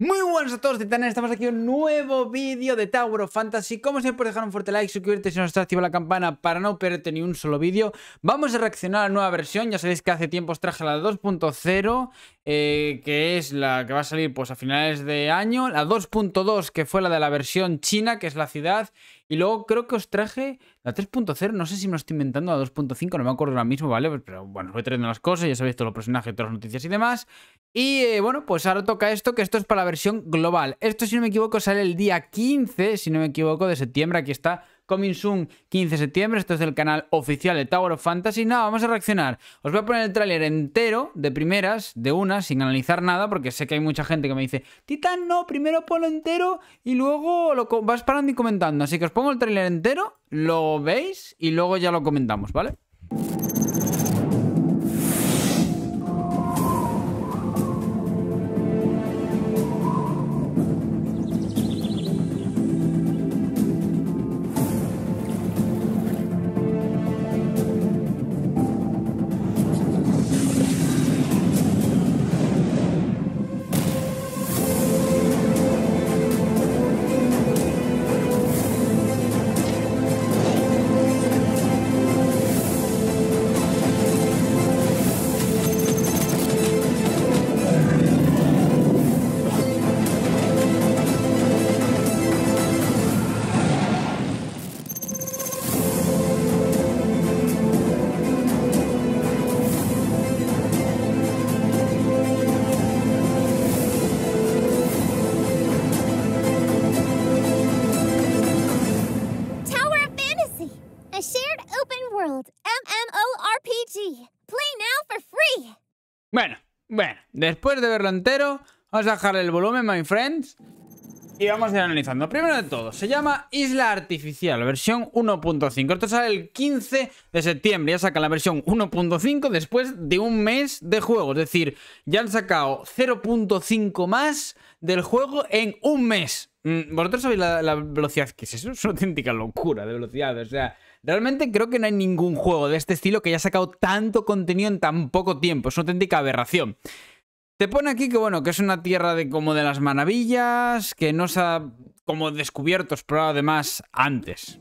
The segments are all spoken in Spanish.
Muy buenos a todos titanes, estamos aquí en un nuevo vídeo de Tauro Fantasy Como siempre dejar un fuerte like, suscribirte si no está activa la campana para no perderte ni un solo vídeo Vamos a reaccionar a la nueva versión, ya sabéis que hace tiempo os traje la 2.0 eh, Que es la que va a salir pues a finales de año La 2.2 que fue la de la versión china, que es la ciudad Y luego creo que os traje la 3.0, no sé si me lo estoy inventando, la 2.5, no me acuerdo ahora mismo, ¿vale? Pero bueno, os voy trayendo las cosas, ya sabéis todos los personajes, todas las noticias y demás y eh, bueno, pues ahora toca esto, que esto es para la versión global. Esto, si no me equivoco, sale el día 15, si no me equivoco, de septiembre. Aquí está Coming Soon 15 de septiembre. Esto es del canal oficial de Tower of Fantasy. Nada, vamos a reaccionar. Os voy a poner el tráiler entero de primeras, de una, sin analizar nada, porque sé que hay mucha gente que me dice, Titan, no, primero ponlo entero y luego lo vas parando y comentando. Así que os pongo el tráiler entero, lo veis y luego ya lo comentamos, ¿vale? Bueno, después de verlo entero, vamos a bajar el volumen, my friends. Y vamos a ir analizando. Primero de todo, se llama Isla Artificial, versión 1.5. Esto sale el 15 de septiembre. Ya sacan la versión 1.5 después de un mes de juego. Es decir, ya han sacado 0.5 más del juego en un mes. Mm, Vosotros sabéis la, velocidad que es Es una auténtica locura de velocidad. O sea, realmente creo que no hay ningún juego de este estilo que haya sacado tanto contenido en tan poco tiempo. Es una auténtica aberración. Te pone aquí que, bueno, que es una tierra de como de las maravillas, que no se ha como descubierto, explorado además antes.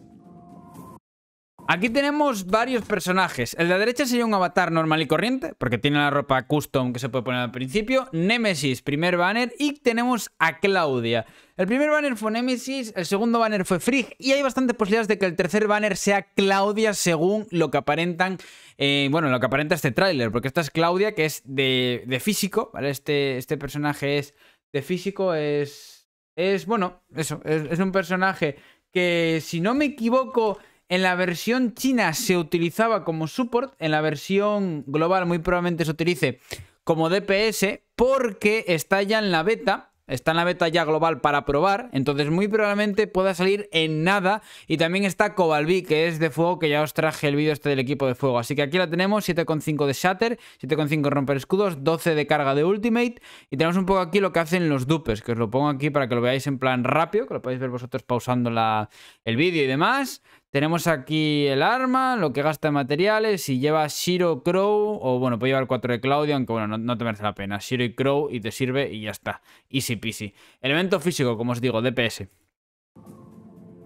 Aquí tenemos varios personajes. El de la derecha sería un avatar normal y corriente, porque tiene la ropa custom que se puede poner al principio. Nemesis, primer banner. Y tenemos a Claudia. El primer banner fue Nemesis, el segundo banner fue Frigg. Y hay bastantes posibilidades de que el tercer banner sea Claudia según lo que aparentan... Eh, bueno, lo que aparenta este tráiler, porque esta es Claudia, que es de, físico, Este, este personaje es de físico, es... Es, bueno, eso, es un personaje que, si no me equivoco, en la versión china se utilizaba como support, en la versión global muy probablemente se utilice como DPS porque está ya en la beta. Está en la beta ya global para probar, entonces muy probablemente pueda salir en nada. Y también está Cobalbi, que es de fuego, que ya os traje el vídeo este del equipo de fuego. Así que aquí la tenemos, 7,5 de Shatter, 7,5 romper escudos, 12 de carga de Ultimate. Y tenemos un poco aquí lo que hacen los dupes, que os lo pongo aquí para que lo veáis en plan rápido, que lo podéis ver vosotros pausando la, el vídeo y demás. Tenemos aquí el arma, lo que gasta en materiales. y lleva Shiro Crow, o bueno, puede llevar 4 de Claudio, aunque bueno, no, te merece la pena. Shiro y Crow y te sirve y ya está. Easy peasy. Elemento físico, como os digo, DPS.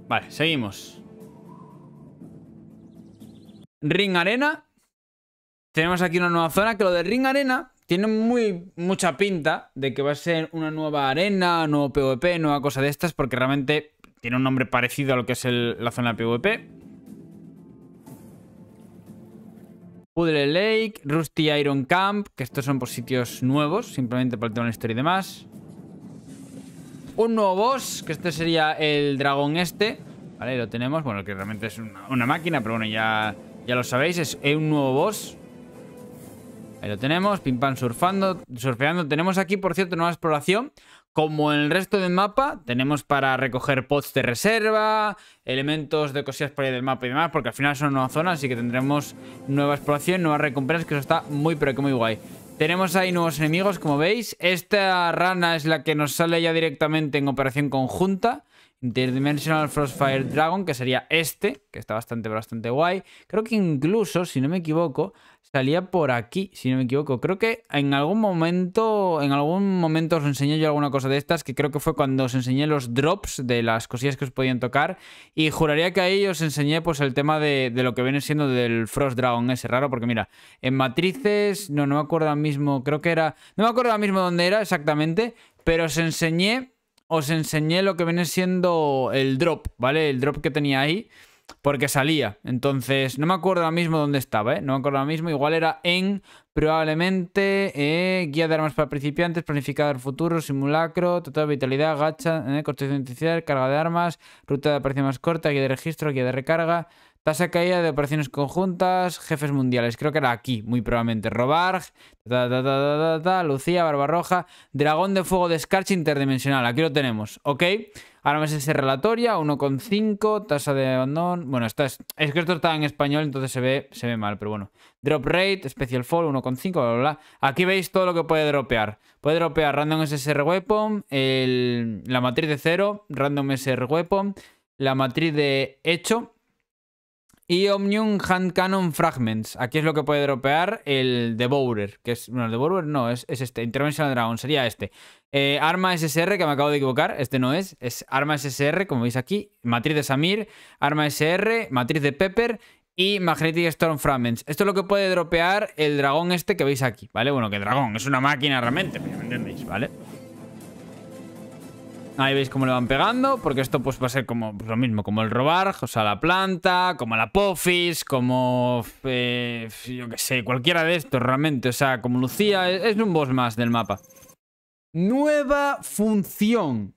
Vale, seguimos. Ring Arena. Tenemos aquí una nueva zona, que lo de Ring Arena tiene muy, mucha pinta de que va a ser una nueva arena, nuevo PvP, nueva cosa de estas, porque realmente tiene un nombre parecido a lo que es la zona PvP. Puddle Lake, Rusty Iron Camp, que estos son por sitios nuevos, simplemente para el tema de la historia y demás. Un nuevo boss, que este sería el dragón este. Vale, lo tenemos. Bueno, que realmente es una, máquina, pero bueno, ya, ya lo sabéis. Es un nuevo boss. Ahí lo tenemos, pim pam surfando, surfeando. Tenemos aquí, por cierto, nueva exploración. Como en el resto del mapa, tenemos para recoger pods de reserva, elementos de cosillas por ahí del mapa y demás, porque al final son nuevas zonas, así que tendremos nueva exploración, nuevas recompensas, que eso está muy pero que muy guay. Tenemos ahí nuevos enemigos, como veis. Esta rana es la que nos sale ya directamente en operación conjunta. Interdimensional Frostfire Dragon, que sería este, que está bastante, bastante guay. Creo que incluso, si no me equivoco, salía por aquí, si no me equivoco. Creo que en algún momento, en algún momento os enseñé yo alguna cosa de estas, que creo que fue cuando os enseñé los drops de las cosillas que os podían tocar. Y juraría que ahí os enseñé pues el tema de, lo que viene siendo del Frost Dragon ese raro, porque mira, en matrices, no, no me acuerdo ahora mismo, creo que era, no me acuerdo ahora mismo dónde era exactamente, pero os enseñé, os enseñé lo que viene siendo el drop, ¿vale? El drop que tenía ahí porque salía. Entonces, no me acuerdo ahora mismo dónde estaba, ¿eh? No me acuerdo ahora mismo. Igual era en, probablemente, eh, guía de armas para principiantes, planificador futuro, simulacro, total vitalidad, gacha, eh, construcción de carga de armas, ruta de aparición más corta, guía de registro, guía de recarga, Tasa caída de operaciones conjuntas, jefes mundiales. Creo que era aquí, muy probablemente. Robar, Lucía, Barbarroja, Dragón de Fuego de escarcha Interdimensional. Aquí lo tenemos, ¿ok? Ahora más ese relatoria, 1,5, tasa de abandono. Bueno, es, que esto está en español, entonces se ve, se ve mal, pero bueno. Drop rate, special fall, 1,5, bla, bla, bla. Aquí veis todo lo que puede dropear. Puede dropear random SSR weapon, la matriz de cero, random ssr weapon, la matriz de hecho, y Omnium Hand Cannon Fragments. Aquí es lo que puede dropear el Devourer. Que es. Bueno, el Devourer no, es, este este. Intervention Dragon, sería este. Eh, arma SSR, que me acabo de equivocar. Este no es. Es arma SSR, como veis aquí. Matriz de Samir. Arma SR. Matriz de Pepper y Magnetic Storm Fragments. Esto es lo que puede dropear el dragón este que veis aquí, ¿vale? Bueno, que dragón, es una máquina realmente, pero me entendéis, ¿vale? Ahí veis cómo le van pegando, porque esto pues va a ser como pues, lo mismo, como el robar, o sea, la planta, como la pofis, como, eh, yo qué sé, cualquiera de estos realmente, o sea, como Lucía, es, un boss más del mapa. Nueva función.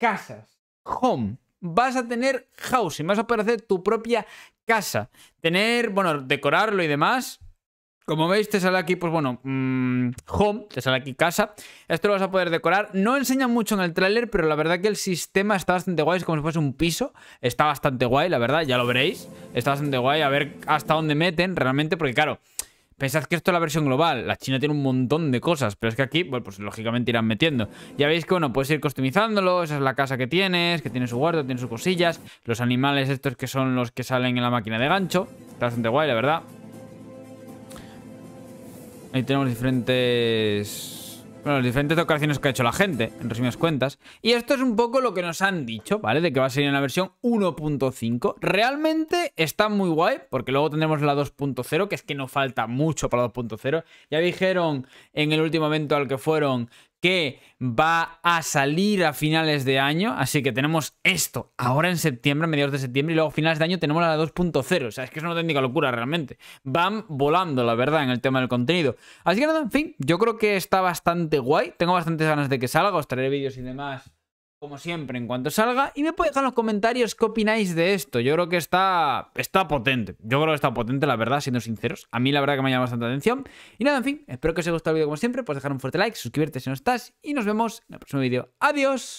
Casas. Home. Vas a tener housing, vas a poder hacer tu propia casa. Tener, bueno, decorarlo y demás, como veis, te sale aquí, pues bueno, mm, home, te sale aquí casa. Esto lo vas a poder decorar. No enseña mucho en el tráiler, pero la verdad que el sistema está bastante guay. Es como si fuese un piso. Está bastante guay, la verdad, ya lo veréis. Está bastante guay. A ver hasta dónde meten realmente, porque claro, Pensad que esto es la versión global. La China tiene un montón de cosas, pero es que aquí, bueno, pues lógicamente irán metiendo. Ya veis que, bueno, puedes ir customizándolo. Esa es la casa que tienes, que tiene su huerto, tiene sus cosillas. Los animales estos que son los que salen en la máquina de gancho. Está bastante guay, la verdad. Ahí tenemos diferentes... Bueno, diferentes ocasiones que ha hecho la gente, en resumidas cuentas. Y esto es un poco lo que nos han dicho, ¿vale? De que va a salir en la versión 1.5. Realmente está muy guay, porque luego tendremos la 2.0, que es que no falta mucho para la 2.0. Ya dijeron en el último evento al que fueron que va a salir a finales de año. Así que tenemos esto ahora en septiembre, mediados de septiembre, y luego a finales de año tenemos la 2.0. O sea, es que es una técnica locura realmente. Van volando, la verdad, en el tema del contenido. Así que nada, en fin, yo creo que está bastante guay. Tengo bastantes ganas de que salga, os traeré vídeos y demás como siempre, en cuanto salga. Y me podéis dejar en los comentarios qué opináis de esto. Yo creo que está, está potente. Yo creo que está potente, la verdad, siendo sinceros. A mí la verdad que me llama bastante atención. Y nada, en fin, espero que os haya gustado el vídeo como siempre. Pues dejar un fuerte like, suscribirte si no estás. Y nos vemos en el próximo vídeo. ¡Adiós!